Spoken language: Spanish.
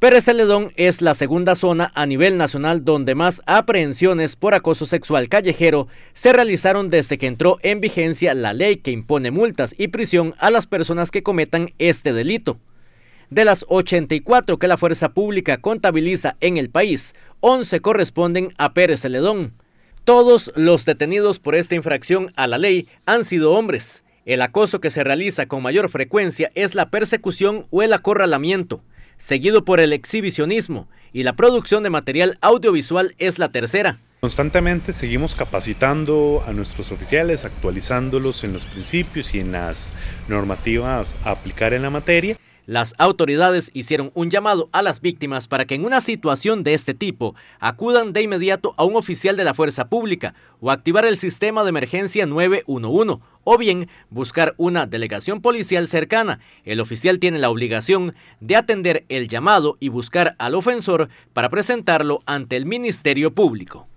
Pérez Celedón es la segunda zona a nivel nacional donde más aprehensiones por acoso sexual callejero se realizaron desde que entró en vigencia la ley que impone multas y prisión a las personas que cometan este delito. De las 84 que la fuerza pública contabiliza en el país, 11 corresponden a Pérez Celedón. Todos los detenidos por esta infracción a la ley han sido hombres. El acoso que se realiza con mayor frecuencia es la persecución o el acorralamiento seguido por el exhibicionismo, y la producción de material audiovisual es la tercera. Constantemente seguimos capacitando a nuestros oficiales, actualizándolos en los principios y en las normativas a aplicar en la materia. Las autoridades hicieron un llamado a las víctimas para que en una situación de este tipo acudan de inmediato a un oficial de la fuerza pública o activar el sistema de emergencia 911 o bien buscar una delegación policial cercana. El oficial tiene la obligación de atender el llamado y buscar al ofensor para presentarlo ante el Ministerio Público.